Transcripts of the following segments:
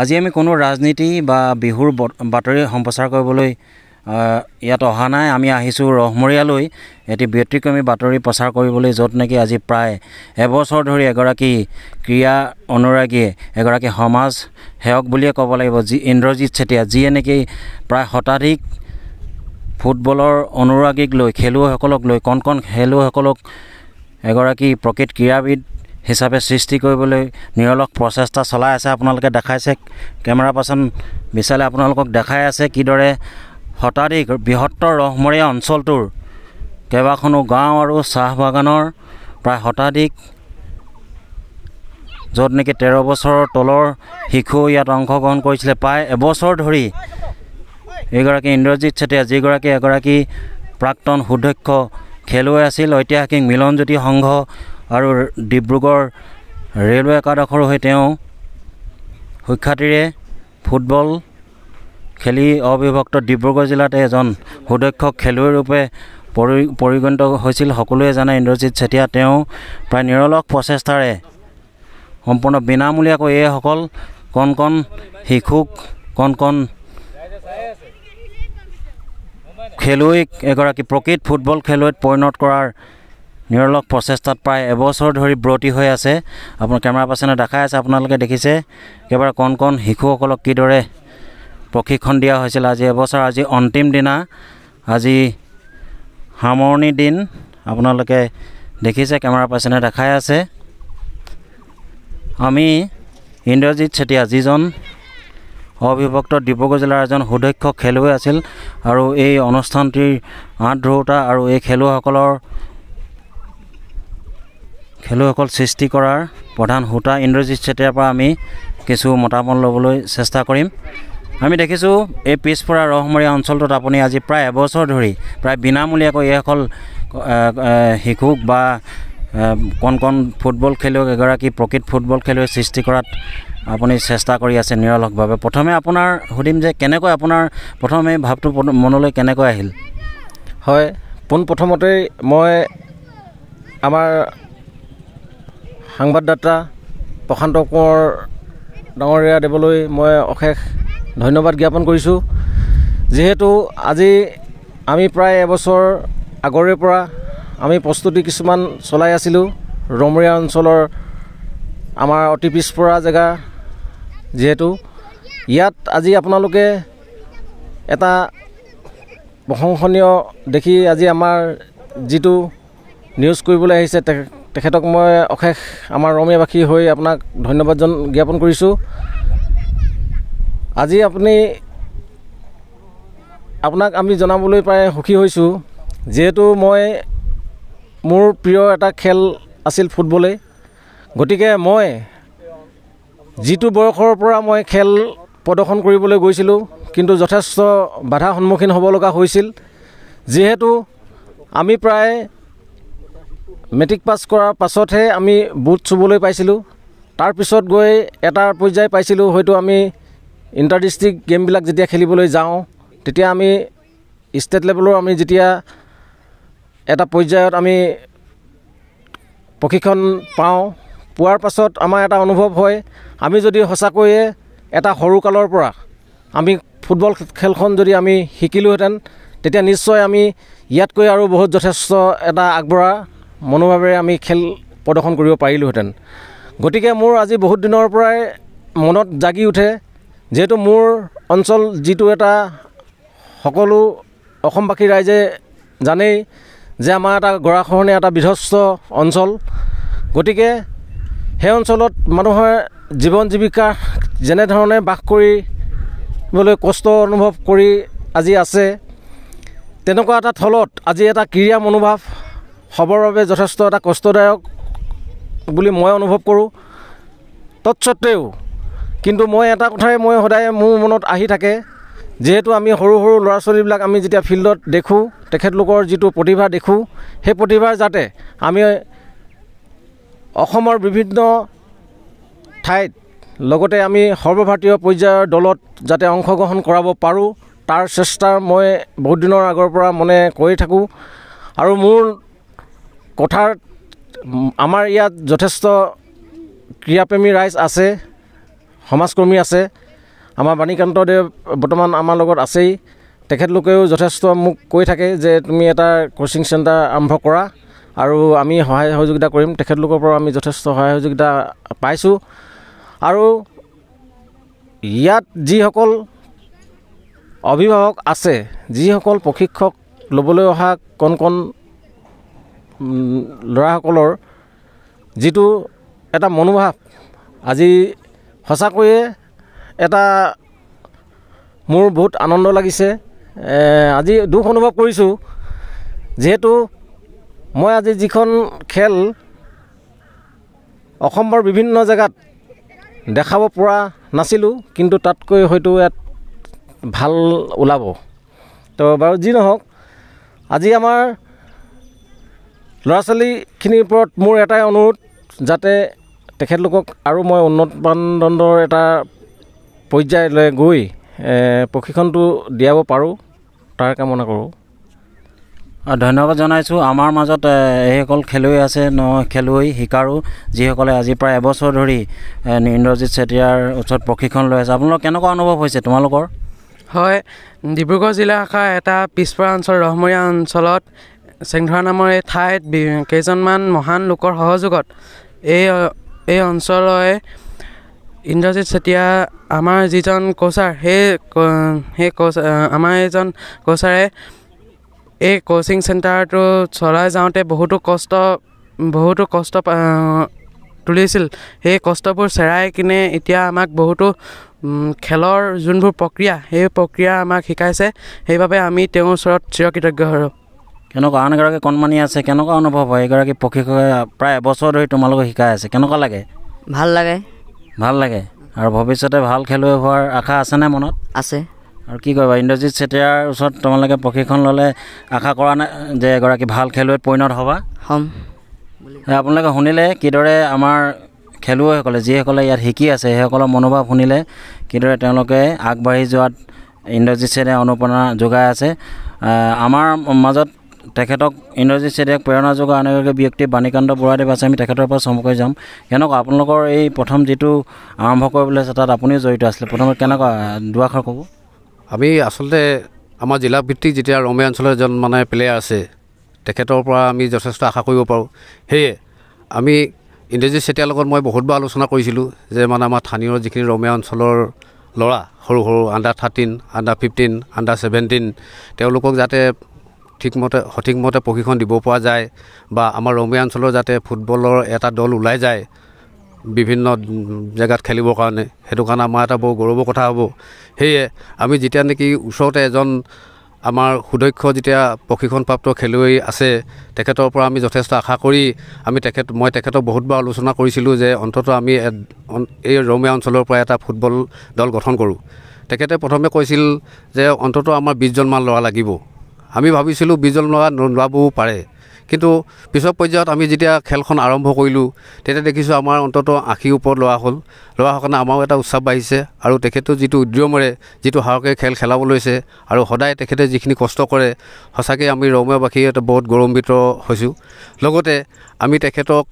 আজি আমি কোনো ৰাজনীতি বা বিহুৰ বাতৰি সম্প্ৰচাৰ কৰিবলৈ ইয়াত অহা নাই আমি আহিছোঁ ৰহমৰীয়ালৈ এটি ব্যতিক্ৰমী বাতৰি প্ৰচাৰ কৰিবলৈ য'ত নেকি আজি প্ৰায় এবছৰ ধৰি এগৰাকী ক্ৰীড়া অনুৰাগীয়ে এগৰাকী সমাজ সেৱক বুলিয়ে ক'ব লাগিব যি ইন্দ্ৰজিৎ চেতিয়া যিয়ে নেকি প্ৰায় শতাধিক ফুটবলৰ অনুৰাগীক লৈ খেলুৱৈসকলক লৈ কণ কণ খেলুৱৈসকলক এগৰাকী প্ৰকৃত ক্ৰীড়াবিদ হিচাপে সৃষ্টি কৰিবলৈ নিৰলস প্ৰচেষ্টা চলাই আছে আপোনালোকে দেখাইছে কেমেৰা পাৰ্চন বিশালে আপোনালোকক দেখাই আছে কিদৰে শতাধিক বৃহত্তৰ ৰহমৰীয়া অঞ্চলটোৰ কেইবাখনো গাঁও আৰু চাহ বাগানৰ প্ৰায় শতাধিক য'ত নেকি তেৰ বছৰৰ তলৰ শিশু ইয়াত অংশগ্ৰহণ কৰিছিলে প্ৰায় এবছৰ ধৰি এইগৰাকী ইন্দ্ৰজিৎ চেতিয়া যিগৰাকী এগৰাকী প্ৰাক্তন সুদক্ষ খেলুৱৈ আছিল ঐতিহাসিক মিলনজ্যোতি সংঘ আৰু ডিব্ৰুগড় ৰেলৱে একাদশৰ হৈ তেওঁ সুখ্যাতিৰে ফুটবল খেলি অবিভক্ত ডিব্ৰুগড় জিলাতে এজন সুদক্ষ খেলুৱৈৰূপে পৰি পৰিগণিত হৈছিল সকলোৱে জানে ইন্দ্ৰজিৎ চেতিয়া তেওঁ প্ৰায় নিৰলস প্ৰচেষ্টাৰে সম্পূৰ্ণ বিনামূলীয়াকৈ এইসকল কণ কণ শিশুক কণ কণ খেলুৱৈক এগৰাকী প্ৰকৃত ফুটবল খেলুৱৈত পৰিণত কৰাৰ নিৰলক প্ৰচেষ্টাত প্ৰায় এবছৰ ধৰি ব্ৰতি হৈ আছে আপোনাৰ কেমেৰা পাৰ্চনে দেখাই আছে আপোনালোকে দেখিছে একেবাৰে কণ কণ শিশুসকলক কিদৰে প্ৰশিক্ষণ দিয়া হৈছিল আজি এবছৰ আজি অন্তিম দিনা আজি সামৰণি দিন আপোনালোকে দেখিছে কেমেৰা পাৰ্চনে দেখাই আছে আমি ইন্দ্ৰজিৎ চেতিয়া যিজন অবিভক্ত ডিব্ৰুগড় জিলাৰ এজন সুদক্ষ খেলুৱৈ আছিল আৰু এই অনুষ্ঠানটিৰ আঠ ধৰোঁতা আৰু এই খেলুৱৈসকলৰ খেলুৱৈসকল সৃষ্টি কৰাৰ প্ৰধান সূতা ইন্দ্ৰজিৎ চেতিয়াৰ পৰা আমি কিছু মতামত ল'বলৈ চেষ্টা কৰিম আমি দেখিছোঁ এই পিছপৰা ৰহমৰীয়া অঞ্চলটোত আপুনি আজি প্ৰায় এবছৰ ধৰি প্ৰায় বিনামূলীয়াকৈ এইসকল শিশুক বা কণ কণ ফুটবল খেলুৱৈক এগৰাকী প্ৰকৃত ফুটবল খেলুৱৈ সৃষ্টি কৰাত আপুনি চেষ্টা কৰি আছে নিৰলসভাৱে প্ৰথমে আপোনাৰ সুধিম যে কেনেকৈ আপোনাৰ প্ৰথম এই ভাৱটো মনলৈ কেনেকৈ আহিল হয় পোনপ্ৰথমতেই মই আমাৰ সাংবাদদাতা প্ৰশান্ত কোঁৱৰ ডাঙৰীয়া দেৱলৈ মই অশেষ ধন্যবাদ জ্ঞাপন কৰিছোঁ যিহেতু আজি আমি প্ৰায় এবছৰ আগৰে পৰা আমি প্ৰস্তুতি কিছুমান চলাই আছিলোঁ ৰমৰীয়া অঞ্চলৰ আমাৰ অতি পিছপৰা জেগা যিহেতু ইয়াত আজি আপোনালোকে এটা প্ৰশংসনীয় দেখি আজি আমাৰ যিটো নিউজ কৰিবলৈ আহিছে তেখেত তেখেতক মই অশেষ আমাৰ ৰমীয়াবাসী হৈ আপোনাক ধন্যবাদ জন জ্ঞাপন কৰিছোঁ আজি আপুনি আপোনাক আমি জনাবলৈ পাই সুখী হৈছোঁ যিহেতু মই মোৰ প্ৰিয় এটা খেল আছিল ফুটবলেই গতিকে মই যিটো বয়সৰ পৰা মই খেল প্ৰদৰ্শন কৰিবলৈ গৈছিলোঁ কিন্তু যথেষ্ট বাধাৰ সন্মুখীন হ'ব লগা হৈছিল যিহেতু আমি প্ৰায় মেট্ৰিক পাছ কৰাৰ পাছতহে আমি বুট চুবলৈ পাইছিলোঁ তাৰপিছত গৈ এটা পৰ্যায় পাইছিলোঁ হয়তো আমি ইণ্টাৰ ডিষ্ট্ৰিক গেমবিলাক যেতিয়া খেলিবলৈ যাওঁ তেতিয়া আমি ষ্টেট লেভেলৰ আমি যেতিয়া এটা পৰ্যায়ত আমি প্ৰশিক্ষণ পাওঁ পোৱাৰ পাছত আমাৰ এটা অনুভৱ হয় আমি যদি সঁচাকৈয়ে এটা সৰুকালৰ পৰা আমি ফুটবল খেলখন যদি আমি শিকিলোঁহেঁতেন তেতিয়া নিশ্চয় আমি ইয়াতকৈ আৰু বহুত যথেষ্ট এটা আগবঢ়া মনোভাৱেৰে আমি খেল প্ৰদৰ্শন কৰিব পাৰিলোহেঁতেন গতিকে মোৰ আজি বহুত দিনৰ পৰাই মনত জাগি উঠে যিহেতু মোৰ অঞ্চল যিটো এটা সকলো অসমবাসী ৰাইজে জানেই যে আমাৰ এটা গৰাখহনীয়া এটা বিধ্বস্ত অঞ্চল গতিকে সেই অঞ্চলত মানুহে জীৱন জীৱিকা যেনেধৰণে বাস কৰিবলৈ কষ্ট অনুভৱ কৰি আজি আছে তেনেকুৱা এটা থলত আজি এটা ক্ৰীড়া মনোভাৱ হ'বৰ বাবে যথেষ্ট এটা কষ্টদায়ক বুলি মই অনুভৱ কৰোঁ তৎসত্ত্বেও কিন্তু মই এটা কথাই মই সদায় মোৰ মনত আহি থাকে যিহেতু আমি সৰু সৰু ল'ৰা ছোৱালীবিলাক আমি যেতিয়া ফিল্ডত দেখোঁ তেখেতলোকৰ যিটো প্ৰতিভা দেখোঁ সেই প্ৰতিভা যাতে আমি অসমৰ বিভিন্ন ঠাইত লগতে আমি সৰ্বভাৰতীয় পৰ্যায়ৰ দলত যাতে অংশগ্ৰহণ কৰাব পাৰোঁ তাৰ চেষ্টা মই বহুত দিনৰ আগৰ পৰা মনে কৰি থাকোঁ আৰু মোৰ কথাৰ আমাৰ ইয়াত যথেষ্ট ক্ৰীড়াপ্ৰেমী ৰাইজ আছে সমাজকৰ্মী আছে আমাৰ বাণীকান্তদেৱ বৰ্তমান আমাৰ লগত আছেই তেখেতলোকেও যথেষ্ট মোক কৈ থাকে যে তুমি এটা কোচিং চেণ্টাৰ আৰম্ভ কৰা আৰু আমি সহায় সহযোগিতা কৰিম তেখেতলোকৰ পৰা আমি যথেষ্ট সহায় সহযোগিতা পাইছোঁ আৰু ইয়াত যিসকল অভিভাৱক আছে যিসকল প্ৰশিক্ষক ল'বলৈ অহা কণ কণ ল'ৰাসকলৰ যিটো এটা মনোভাৱ আজি সঁচাকৈয়ে এটা মোৰ বহুত আনন্দ লাগিছে আজি দুখ অনুভৱ কৰিছোঁ যিহেতু মই আজি যিখন খেল অসমৰ বিভিন্ন জেগাত দেখাব পৰা নাছিলোঁ কিন্তু তাতকৈ হয়তো ইয়াত ভাল ওলাব তো বাৰু যি নহওক আজি আমাৰ ল'ৰা ছোৱালীখিনিৰ ওপৰত মোৰ এটাই অনুৰোধ যাতে তেখেতলোকক আৰু মই উন্নত মানদণ্ডৰ এটা পৰ্যায়লৈ গৈ প্ৰশিক্ষণটো দিয়াব পাৰোঁ তাৰ কামনা কৰোঁ ধন্যবাদ জনাইছোঁ আমাৰ মাজত এইসকল খেলুৱৈ আছে ন খেলুৱৈ শিকাৰো যিসকলে আজি প্ৰায় এবছৰ ধৰি নিৰেন্দ্ৰজিৎ চেতিয়াৰ ওচৰত প্ৰশিক্ষণ লৈ আছে আপোনালোকৰ কেনেকুৱা অনুভৱ হৈছে তোমালোকৰ হয় ডিব্ৰুগড় জিলা শাখা এটা পিছপৰা অঞ্চল ৰহমৰীয়া অঞ্চলত চেংধৰা নামৰ এই ঠাইত কেইজনমান মহান লোকৰ সহযোগত এই এই অঞ্চলৰে ইন্দ্ৰজিৎ চেতিয়া আমাৰ যিজন কোচাৰ সেই সেই কোচ আমাৰ এইজন কোচাৰে এই কোচিং চেণ্টাৰটো চলাই যাওঁতে বহুতো কষ্ট বহুতো কষ্ট তুলিছিল সেই কষ্টবোৰ চেৰাই কিনে এতিয়া আমাক বহুতো খেলৰ যোনবোৰ প্ৰক্ৰিয়া সেই প্ৰক্ৰিয়া আমাক শিকাইছে সেইবাবে আমি তেওঁৰ ওচৰত চিৰকৃতজ্ঞ হ'লোঁ কেনেকুৱা আন এগৰাকী কণমানি আছে কেনেকুৱা অনুভৱ হয় এগৰাকী প্ৰশিক্ষকে প্ৰায় এবছৰ ধৰি তোমালোকক শিকাই আছে কেনেকুৱা লাগে ভাল লাগে ভাল লাগে আৰু ভৱিষ্যতে ভাল খেলুৱৈ হোৱাৰ আশা আছেনে মনত আছে আৰু কি কৰিবা ইন্দ্ৰজিৎ চেতিয়াৰ ওচৰত তোমালোকে প্ৰশিক্ষণ ল'লে আশা কৰা নাই যে এগৰাকী ভাল খেলুৱৈত পৰিণত হ'বা হ'ম আপোনালোকে শুনিলে কিদৰে আমাৰ খেলুৱৈসকলে যিসকলে ইয়াত শিকি আছে সেইসকলৰ মনোভাৱ শুনিলে কিদৰে তেওঁলোকে আগবাঢ়ি যোৱাত ইন্দ্ৰজিৎ চেতিয়াই অনুপ্ৰেৰণা যোগাই আছে আমাৰ মাজত তেখেতক ইন্দ্ৰজিৎ চেতিয়াক প্ৰেৰণা যোগোৱা আন এগৰাকী ব্যক্তি বাণীকান্ত বৰুৱাদেৱ আছে আমি তেখেতৰ পৰা চমুকৈ যাম কেনেকুৱা আপোনালোকৰ এই প্ৰথম যিটো আৰম্ভ কৰিবলৈ আছে তাত আপুনিও জড়িত আছিলে প্ৰথমে কেনেকুৱা দুৱাষাৰ ক'ব আমি আচলতে আমাৰ জিলাভিত্তিক যেতিয়া ৰমে অঞ্চলৰ এজন মানে প্লেয়াৰ আছে তেখেতৰ পৰা আমি যথেষ্ট আশা কৰিব পাৰোঁ সেয়ে আমি ইন্দ্ৰজিৎ চেতিয়াৰ লগত মই বহুতবাৰ আলোচনা কৰিছিলোঁ যে মানে আমাৰ স্থানীয় যিখিনি ৰমিয়া অঞ্চলৰ ল'ৰা সৰু সৰু under thirteen under fifteen under seventeen তেওঁলোকক যাতে ঠিকমতে সঠিকমতে প্ৰশিক্ষণ দিব পৰা যায় বা আমাৰ ৰমিয়া অঞ্চলৰ যাতে ফুটবলৰ এটা দল ওলাই যায় বিভিন্ন জেগাত খেলিবৰ কাৰণে সেইটো কাৰণে আমাৰ এটা বৰ গৌৰৱৰ কথা হ'ব সেয়ে আমি যেতিয়া নেকি ওচৰতে এজন আমাৰ সুদক্ষ যেতিয়া প্ৰশিক্ষণপ্ৰাপ্ত খেলুৱৈ আছে তেখেতৰ পৰা আমি যথেষ্ট আশা কৰি আমি তেখেত মই তেখেতক বহুতবাৰ আলোচনা কৰিছিলোঁ যে অন্ততঃ আমি এই ৰমিয়া অঞ্চলৰ পৰা এটা ফুটবল দল গঠন কৰোঁ তেখেতে প্ৰথমে কৈছিল যে অন্ততঃ আমাৰ বিছজনমান ল'ৰা লাগিব আমি ভাবিছিলোঁ বিজল বিছজন নোলাবও পাৰে কিন্তু পিছৰ পৰ্যায়ত আমি যেতিয়া খেলখন আৰম্ভ কৰিলোঁ তেতিয়া দেখিছোঁ আমাৰ অন্ততঃ আশীৰ ওপৰত ল'ৰা হ'ল ল'ৰা হোৱাৰ কাৰণে আমাৰো এটা উৎসাহ বাঢ়িছে আৰু তেখেতেও যিটো উদ্যমেৰে যিটো সাহসে খেল খেলাব লৈছে আৰু সদায় তেখেতে যিখিনি কষ্ট কৰে সঁচাকৈ আমি এটা বহুত গৌৰৱান্বিত হৈছোঁ লগতে আমি তেখেতক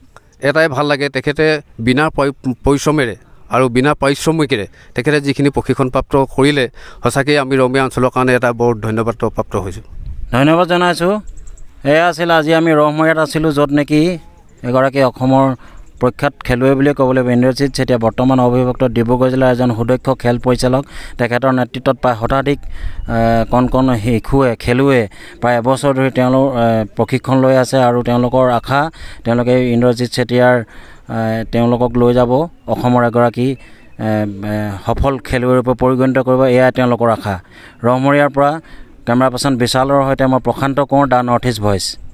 এটাই ভাল লাগে তেখেতে বিনা পৰি পৰিশ্ৰমেৰে আৰু বিনা পাৰিশ্ৰমিকেৰে তেখেতে যিখিনি প্ৰশিক্ষণপ্ৰাপ্ত কৰিলে সঁচাকৈয়ে আমি ৰমীয়া অঞ্চলৰ কাৰণে এটা বৰ ধন্যবাদ প্ৰাপ্ত হৈছোঁ ধন্যবাদ জনাইছোঁ এয়া আছিল আজি আমি ৰহমৰীয়াত আছিলোঁ য'ত নেকি এগৰাকী অসমৰ প্ৰখ্যাত খেলুৱৈ বুলি ক'বলৈ ইন্দ্ৰজিৎ চেতিয়া বৰ্তমান অভিভক্ত ডিব্ৰুগড় জিলাৰ এজন সুদক্ষ খেল পৰিচালক তেখেতৰ নেতৃত্বত প্ৰায় শতাধিক কণ কণ শিশুৱে খেলুৱৈ প্ৰায় এবছৰ ধৰি তেওঁলোক প্ৰশিক্ষণ লৈ আছে আৰু তেওঁলোকৰ আশা তেওঁলোকে ইন্দ্ৰজিৎ চেতিয়াৰ তেওঁলোকক লৈ যাব অসমৰ এগৰাকী সফল খেলুৱৈৰূপে পৰিগণিত কৰিব এয়াই তেওঁলোকৰ আশা ৰহমৰীয়াৰ পৰা কেমেৰা পাৰ্চন বিশালৰ সৈতে মই Prashanta Konwar the north east voice